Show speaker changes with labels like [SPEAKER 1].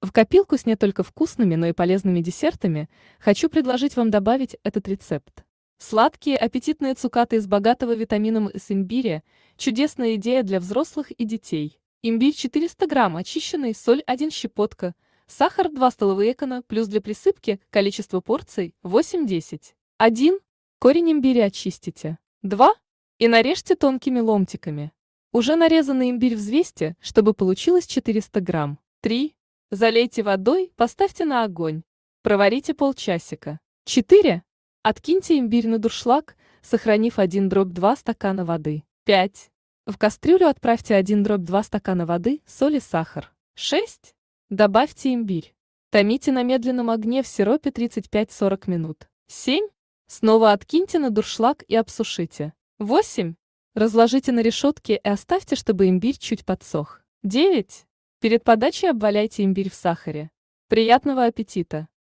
[SPEAKER 1] В копилку с не только вкусными, но и полезными десертами хочу предложить вам добавить этот рецепт. Сладкие аппетитные цукаты из богатого витамином с имбиря – чудесная идея для взрослых и детей. Имбирь 400 грамм, очищенный, соль 1 щепотка, сахар 2 столовые экона, плюс для присыпки количество порций 8-10. 1. Корень имбиря очистите. 2. И нарежьте тонкими ломтиками. Уже нарезанный имбирь взвесьте, чтобы получилось 400 грамм. 3. Залейте водой, поставьте на огонь. Проварите полчасика. 4. Откиньте имбирь на дуршлаг, сохранив 1 дробь 2 стакана воды. 5. В кастрюлю отправьте 1 дробь 2 стакана воды, соль и сахар. 6. Добавьте имбирь. Томите на медленном огне в сиропе 35-40 минут. 7. Снова откиньте на дуршлаг и обсушите. 8. Разложите на решетке и оставьте, чтобы имбирь чуть подсох. 9. Перед подачей обваляйте имбирь в сахаре. Приятного аппетита!